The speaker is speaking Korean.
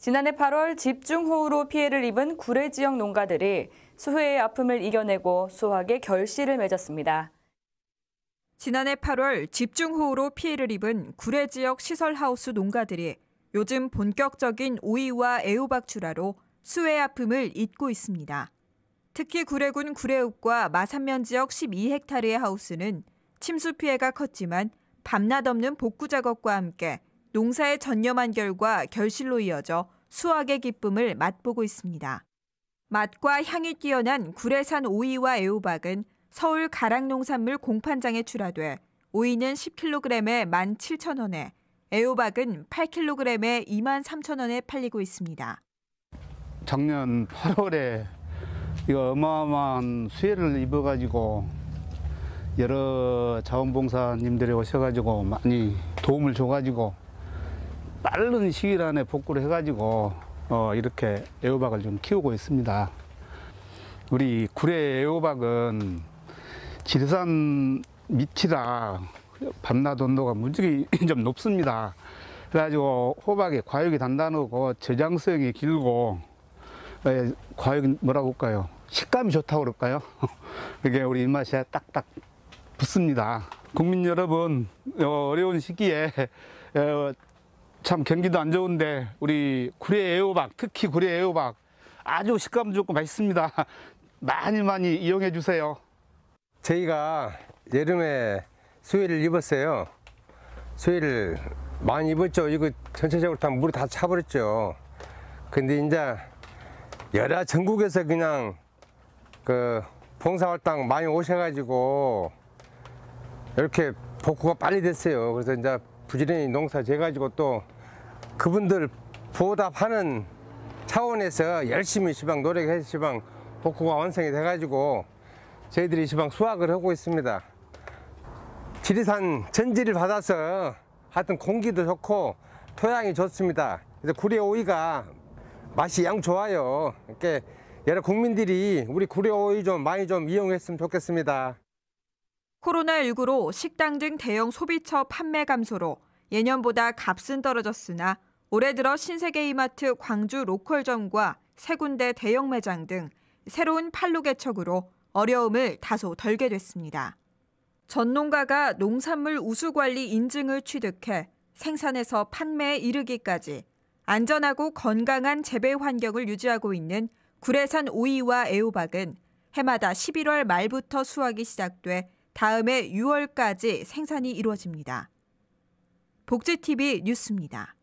지난해 8월 집중호우로 피해를 입은 구례 지역 농가들이 수해의 아픔을 이겨내고 수확의 결실을 맺었습니다. 지난해 8월 집중호우로 피해를 입은 구례 지역 시설하우스 농가들이 요즘 본격적인 오이와 애호박출하로 수해 아픔을 잊고 있습니다. 특히 구례군 구례읍과 마산면 지역 12헥타르의 하우스는 침수 피해가 컸지만 밤낮 없는 복구 작업과 함께 농사에 전념한 결과 결실로 이어져 수확의 기쁨을 맛보고 있습니다. 맛과 향이 뛰어난 구례산 오이와 애호박은 서울 가락농산물 공판장에 출하돼 오이는 10kg에 17,000원에 애호박은 8kg에 23,000원에 팔리고 있습니다. 작년 8월에 이거 어마어마한 수혜를 입어가지고 여러 자원봉사님들이 오셔가지고 많이 도움을 줘가지고 빠른 시일 안에 복구를 해가지고 어, 이렇게 애호박을 좀 키우고 있습니다. 우리 구례 애호박은 지리산 밑이라 밤낮 온도가 무지개 좀 높습니다. 그래가지고 호박의 과육이 단단하고 저장성이 길고 예, 과육 이 뭐라고 할까요? 식감이 좋다고 그럴까요? 그게 우리 입맛에 딱딱 붙습니다. 국민 여러분 어, 어려운 시기에 어, 참 경기도 안 좋은데 우리 구례 애호박 특히 구례 애호박 아주 식감 좋고 맛있습니다 많이 많이 이용해 주세요 저희가 여름에 수위를 입었어요 수위를 많이 입었죠 이거 전체적으로 다 물이 다 차버렸죠 근데 이제 여러 전국에서 그냥 그 봉사활동 많이 오셔가지고 이렇게 복구가 빨리 됐어요 그래서 이제 부지런히 농사 재가지고 또 그분들 보답하는 차원에서 열심히 시방 노력해서 시방 복구가 완성이 돼가지고 저희들이 시방 수확을 하고 있습니다. 지리산 전지를 받아서 하여튼 공기도 좋고 토양이 좋습니다. 그래서 구례 오이가 맛이 양 좋아요. 이렇게 여러 국민들이 우리 구례 오이 좀 많이 좀 이용했으면 좋겠습니다. 코로나19로 식당 등 대형 소비처 판매 감소로 예년보다 값은 떨어졌으나 올해 들어 신세계 이마트 광주 로컬점과 세 군데 대형 매장 등 새로운 판로 개척으로 어려움을 다소 덜게 됐습니다. 전 농가가 농산물 우수관리 인증을 취득해 생산에서 판매에 이르기까지 안전하고 건강한 재배 환경을 유지하고 있는 구례산 오이와 애호박은 해마다 11월 말부터 수확이 시작돼 다음해 6월까지 생산이 이루어집니다. 복지TV 뉴스입니다.